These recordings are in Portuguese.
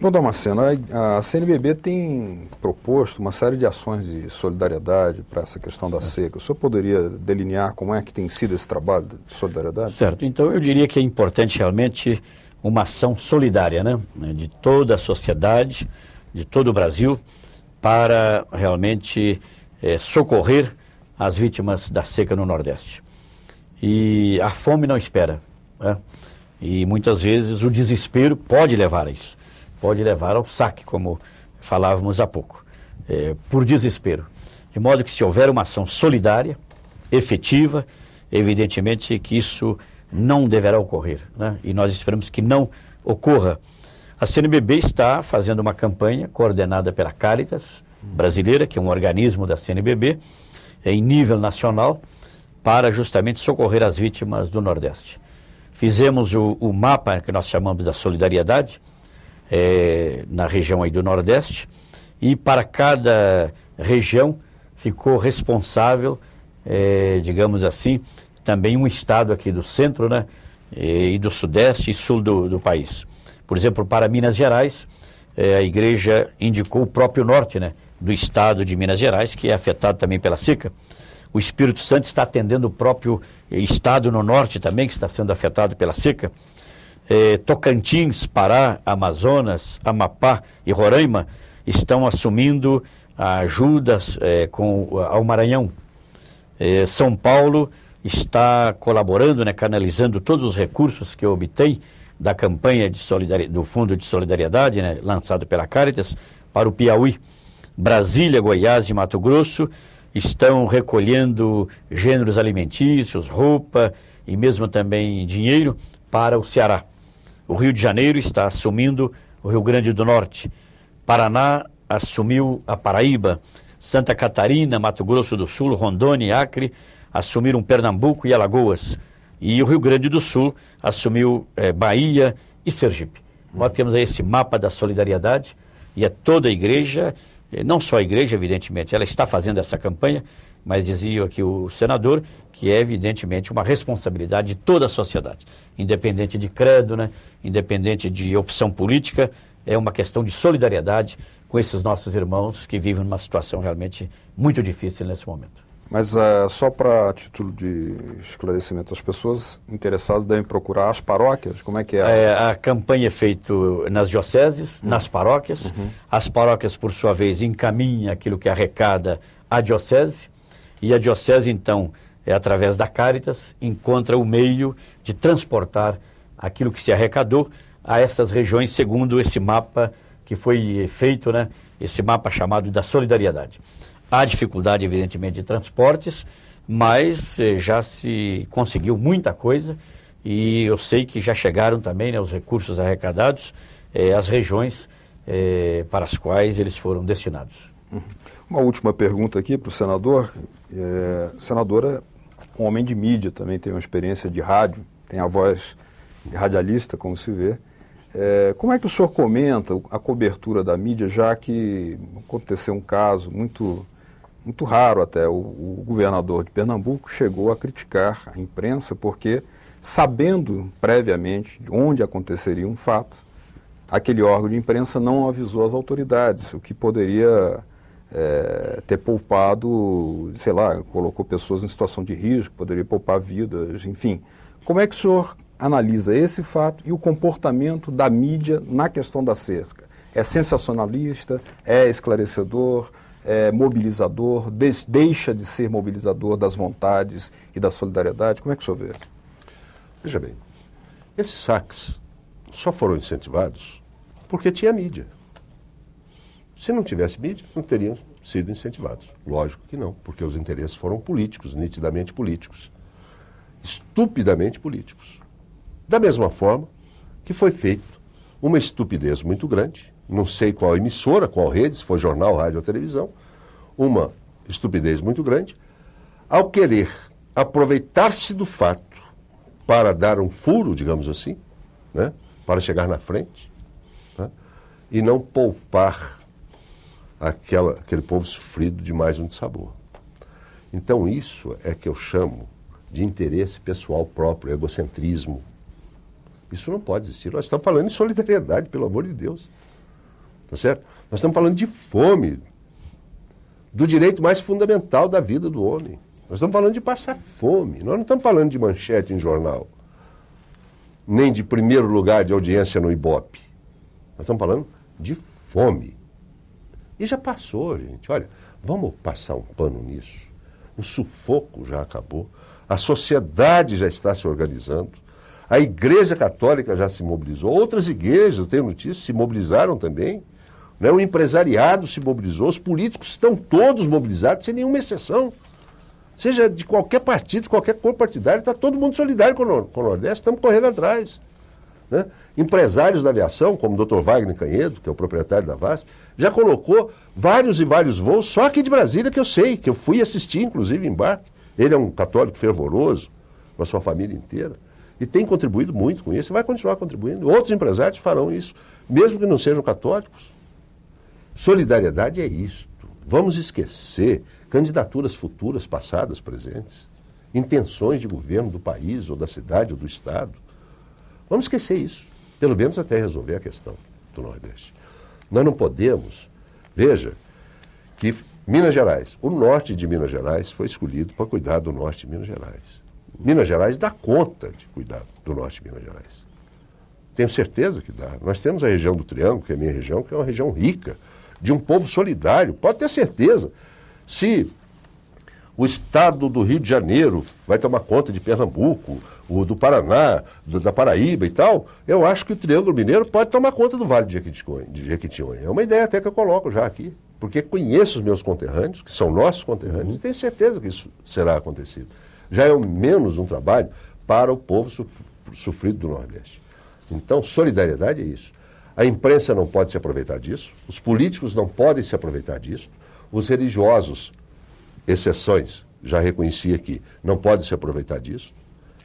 Doutor Damasceno, a, a CNBB tem proposto uma série de ações de solidariedade para essa questão certo. da seca. O senhor poderia delinear como é que tem sido esse trabalho de solidariedade? Certo, então eu diria que é importante realmente uma ação solidária né? É, de toda a sociedade, de todo o Brasil, para realmente é, socorrer as vítimas da seca no Nordeste. E a fome não espera. Né? E muitas vezes o desespero pode levar a isso pode levar ao saque, como falávamos há pouco, é, por desespero. De modo que se houver uma ação solidária, efetiva, evidentemente que isso não deverá ocorrer. Né? E nós esperamos que não ocorra. A CNBB está fazendo uma campanha coordenada pela Caritas Brasileira, que é um organismo da CNBB, em nível nacional, para justamente socorrer as vítimas do Nordeste. Fizemos o, o mapa que nós chamamos da solidariedade, é, na região aí do Nordeste, e para cada região ficou responsável, é, digamos assim, também um estado aqui do centro, né, e do sudeste e sul do, do país. Por exemplo, para Minas Gerais, é, a igreja indicou o próprio norte, né, do estado de Minas Gerais, que é afetado também pela seca. O Espírito Santo está atendendo o próprio estado no norte também, que está sendo afetado pela seca eh, Tocantins, Pará, Amazonas, Amapá e Roraima estão assumindo ajudas eh, com, ao Maranhão. Eh, São Paulo está colaborando, né, canalizando todos os recursos que obtém da campanha do Fundo de Solidariedade, né, lançado pela Caritas, para o Piauí. Brasília, Goiás e Mato Grosso estão recolhendo gêneros alimentícios, roupa e mesmo também dinheiro para o Ceará. O Rio de Janeiro está assumindo o Rio Grande do Norte. Paraná assumiu a Paraíba. Santa Catarina, Mato Grosso do Sul, Rondônia e Acre assumiram Pernambuco e Alagoas. E o Rio Grande do Sul assumiu é, Bahia e Sergipe. Nós temos aí esse mapa da solidariedade e é toda a igreja, eh, não só a igreja, evidentemente, ela está fazendo essa campanha, mas dizia aqui o senador que é evidentemente uma responsabilidade de toda a sociedade, independente de credo, né? independente de opção política, é uma questão de solidariedade com esses nossos irmãos que vivem numa situação realmente muito difícil nesse momento. Mas ah, só para título de esclarecimento, as pessoas interessadas devem procurar as paróquias? Como é que é? é a campanha é feita nas dioceses, uhum. nas paróquias. Uhum. As paróquias, por sua vez, encaminham aquilo que é arrecada a diocese e a diocese, então, é através da Caritas, encontra o meio de transportar aquilo que se arrecadou a essas regiões, segundo esse mapa que foi feito, né? esse mapa chamado da solidariedade. Há dificuldade, evidentemente, de transportes, mas eh, já se conseguiu muita coisa e eu sei que já chegaram também né, os recursos arrecadados eh, às regiões eh, para as quais eles foram destinados. Uma última pergunta aqui para o senador. É, senadora, é um homem de mídia também tem uma experiência de rádio, tem a voz de radialista, como se vê. É, como é que o senhor comenta a cobertura da mídia, já que aconteceu um caso muito, muito raro até? O, o governador de Pernambuco chegou a criticar a imprensa porque, sabendo previamente onde aconteceria um fato, aquele órgão de imprensa não avisou as autoridades, o que poderia é, ter poupado, sei lá, colocou pessoas em situação de risco, poderia poupar vidas, enfim. Como é que o senhor analisa esse fato e o comportamento da mídia na questão da cerca? É sensacionalista? É esclarecedor? É mobilizador? deixa de ser mobilizador das vontades e da solidariedade? Como é que o senhor vê? Veja bem, esses saques só foram incentivados porque tinha mídia. Se não tivesse mídia, não teriam sido incentivados. Lógico que não, porque os interesses foram políticos, nitidamente políticos, estupidamente políticos. Da mesma forma que foi feito uma estupidez muito grande, não sei qual emissora, qual rede, se foi jornal, rádio ou televisão, uma estupidez muito grande, ao querer aproveitar-se do fato para dar um furo, digamos assim, né, para chegar na frente, né, e não poupar aquela, aquele povo sofrido de mais um dissabor. Então, isso é que eu chamo de interesse pessoal próprio, egocentrismo. Isso não pode existir. Nós estamos falando de solidariedade, pelo amor de Deus. Tá certo? Nós estamos falando de fome, do direito mais fundamental da vida do homem. Nós estamos falando de passar fome. Nós não estamos falando de manchete em jornal, nem de primeiro lugar de audiência no Ibope. Nós estamos falando de fome. E já passou, gente. Olha, vamos passar um pano nisso. O sufoco já acabou. A sociedade já está se organizando. A Igreja Católica já se mobilizou. Outras igrejas, tenho notícia, se mobilizaram também. Né? O empresariado se mobilizou. Os políticos estão todos mobilizados, sem nenhuma exceção. Seja de qualquer partido, qualquer cor partidária, está todo mundo solidário com o Nordeste. Estamos correndo atrás. Né? Empresários da aviação, como o Dr. Wagner Canhedo, que é o proprietário da VASP, já colocou vários e vários voos, só aqui de Brasília, que eu sei, que eu fui assistir, inclusive, embarque. Ele é um católico fervoroso, com a sua família inteira, e tem contribuído muito com isso, e vai continuar contribuindo. Outros empresários farão isso, mesmo que não sejam católicos. Solidariedade é isto. Vamos esquecer candidaturas futuras, passadas, presentes, intenções de governo do país, ou da cidade, ou do Estado. Vamos esquecer isso. Pelo menos até resolver a questão do Nordeste. Nós não podemos. Veja que Minas Gerais, o norte de Minas Gerais foi escolhido para cuidar do norte de Minas Gerais. Minas Gerais dá conta de cuidar do norte de Minas Gerais. Tenho certeza que dá. Nós temos a região do Triângulo, que é a minha região, que é uma região rica, de um povo solidário. Pode ter certeza. Se o estado do Rio de Janeiro vai tomar conta de Pernambuco, o do Paraná, do, da Paraíba e tal, eu acho que o Triângulo Mineiro pode tomar conta do Vale de Jequitinhonha. É uma ideia até que eu coloco já aqui, porque conheço os meus conterrâneos, que são nossos conterrâneos, uhum. e tenho certeza que isso será acontecido. Já é menos um trabalho para o povo sofrido do Nordeste. Então, solidariedade é isso. A imprensa não pode se aproveitar disso, os políticos não podem se aproveitar disso, os religiosos exceções, já reconheci aqui, não pode se aproveitar disso.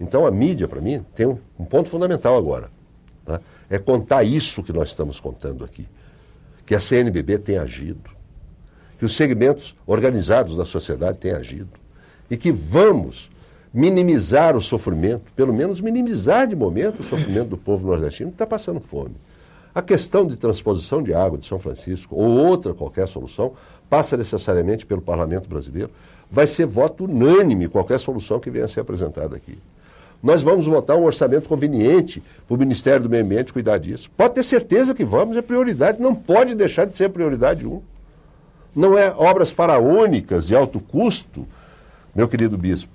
Então a mídia, para mim, tem um, ponto fundamental agora. Né? É contar isso que nós estamos contando aqui. Que a CNBB tem agido, que os segmentos organizados da sociedade têm agido, e que vamos minimizar o sofrimento, pelo menos minimizar de momento o sofrimento do povo nordestino que está passando fome. A questão de transposição de água de São Francisco ou outra qualquer solução passa necessariamente pelo Parlamento brasileiro. Vai ser voto unânime qualquer solução que venha a ser apresentada aqui. Nós vamos votar um orçamento conveniente para o Ministério do Meio Ambiente cuidar disso. Pode ter certeza que vamos, é prioridade, não pode deixar de ser prioridade um. Não é obras faraônicas e alto custo, meu querido bispo,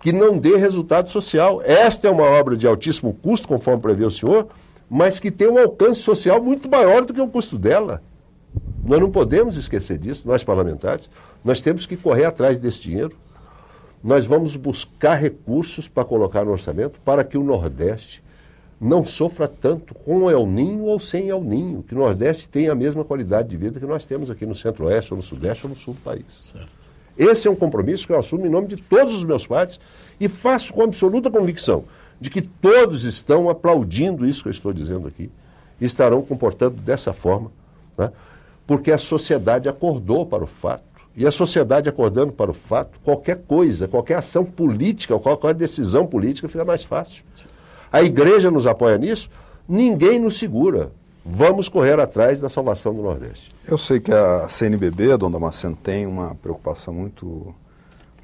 que não dê resultado social. Esta é uma obra de altíssimo custo, conforme prevê o senhor, mas que tem um alcance social muito maior do que o custo dela. Nós não podemos esquecer disso, nós parlamentares. Nós temos que correr atrás desse dinheiro. Nós vamos buscar recursos para colocar no orçamento para que o Nordeste não sofra tanto com El Ninho ou sem El Ninho, que o Nordeste tenha a mesma qualidade de vida que nós temos aqui no Centro-Oeste, ou no Sudeste, ou no Sul do país. Certo. Esse é um compromisso que eu assumo em nome de todos os meus pares e faço com absoluta convicção de que todos estão aplaudindo isso que eu estou dizendo aqui, estarão comportando dessa forma, né? porque a sociedade acordou para o fato. E a sociedade acordando para o fato, qualquer coisa, qualquer ação política, qualquer decisão política fica mais fácil. A igreja nos apoia nisso, ninguém nos segura. Vamos correr atrás da salvação do Nordeste. Eu sei que a CNBB, a Dona Damasceno, tem uma preocupação muito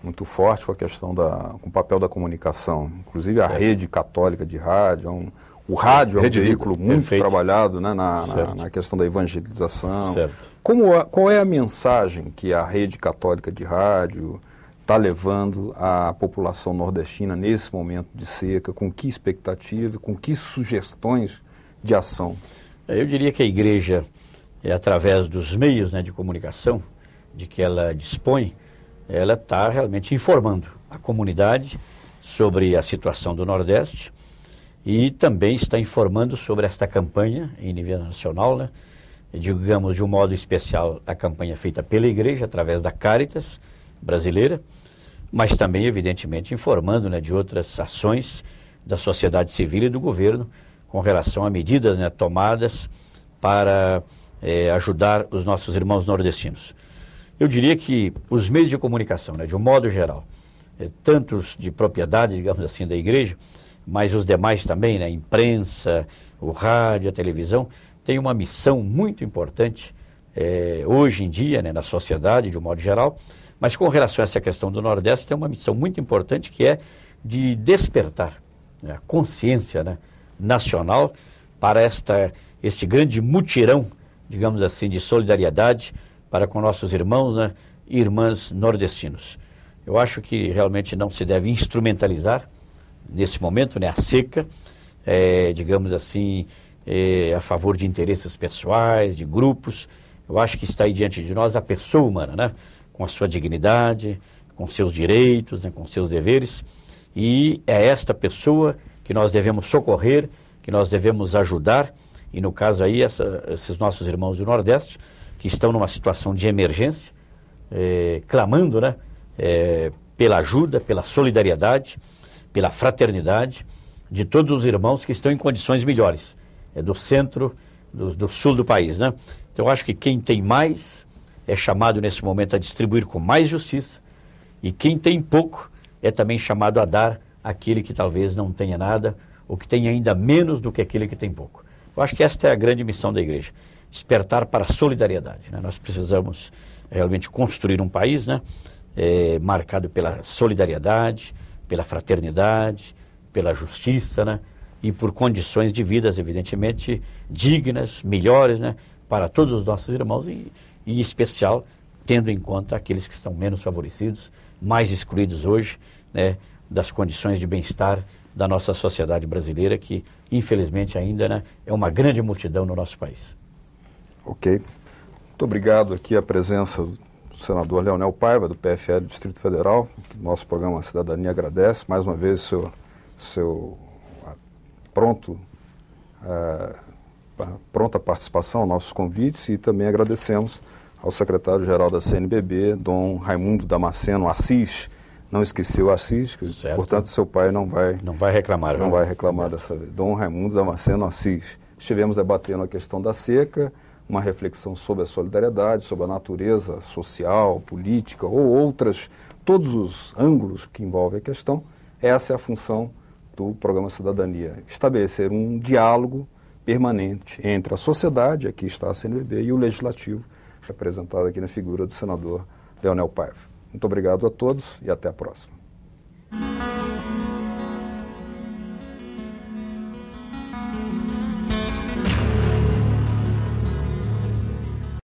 muito forte com a questão da com o papel da comunicação, inclusive a certo. rede católica de rádio, é um, o rádio é um veículo muito Perfeito. trabalhado né, na, na, na, questão da evangelização. Certo. Como a, qual é a mensagem que a rede católica de rádio está levando à população nordestina nesse momento de seca? Com que expectativa, com que sugestões de ação? É, eu diria que a igreja, é através dos meios né, de comunicação de que ela dispõe, ela está realmente informando a comunidade sobre a situação do Nordeste e também está informando sobre esta campanha em nível nacional, né? digamos de um modo especial a campanha feita pela Igreja através da Caritas brasileira, mas também evidentemente informando né, de outras ações da sociedade civil e do governo com relação a medidas né, tomadas para eh, ajudar os nossos irmãos nordestinos eu diria que os meios de comunicação, né, de um modo geral, é, eh, tantos de propriedade, digamos assim, da igreja, mas os demais também, né, a imprensa, o rádio, a televisão, têm uma missão muito importante é, hoje em dia, né, na sociedade, de um modo geral, mas com relação a essa questão do Nordeste, tem uma missão muito importante que é de despertar né, a consciência né, nacional para esta, esse grande mutirão, digamos assim, de solidariedade para com nossos irmãos né, e irmãs nordestinos. Eu acho que realmente não se deve instrumentalizar nesse momento né, a seca, é, digamos assim, é, a favor de interesses pessoais, de grupos. Eu acho que está aí diante de nós a pessoa humana, né, com a sua dignidade, com seus direitos, né, com seus deveres. E é esta pessoa que nós devemos socorrer, que nós devemos ajudar, e no caso aí, essa, esses nossos irmãos do Nordeste que estão numa situação de emergência, é, clamando né, é, pela ajuda, pela solidariedade, pela fraternidade de todos os irmãos que estão em condições melhores, é, do centro, do, do sul do país. Né? Então, eu acho que quem tem mais é chamado nesse momento a distribuir com mais justiça, e quem tem pouco é também chamado a dar àquele que talvez não tenha nada, ou que tenha ainda menos do que aquele que tem pouco. Eu acho que esta é a grande missão da igreja despertar para a solidariedade. Né? Nós precisamos realmente construir um país né? É, marcado pela solidariedade, pela fraternidade, pela justiça né? e por condições de vidas, evidentemente, dignas, melhores né? para todos os nossos irmãos e, em especial, tendo em conta aqueles que estão menos favorecidos, mais excluídos hoje né? das condições de bem-estar da nossa sociedade brasileira, que infelizmente ainda né, é uma grande multidão no nosso país. Ok? Muito obrigado aqui à presença do senador Leonel Paiva, do PFL do Distrito Federal. Nosso programa Cidadania agradece mais uma vez seu, seu ah, pronto, uh, pronta participação, nossos convites e também agradecemos ao secretário-geral da CNBB, Dom Raimundo Damasceno Assis. Não esqueceu Assis, que, portanto seu pai não vai não vai reclamar, não vai reclamar certo. dessa vez. Dom Raimundo Damasceno Assis. Estivemos debatendo a questão da seca uma reflexão sobre a solidariedade, sobre a natureza social, política ou outras, todos os ângulos que envolvem a questão. Essa é a função do programa Cidadania, estabelecer um diálogo permanente entre a sociedade, aqui está a CNBB, e o legislativo, representado aqui na figura do senador Leonel Paiva. Muito obrigado a todos e até a próxima.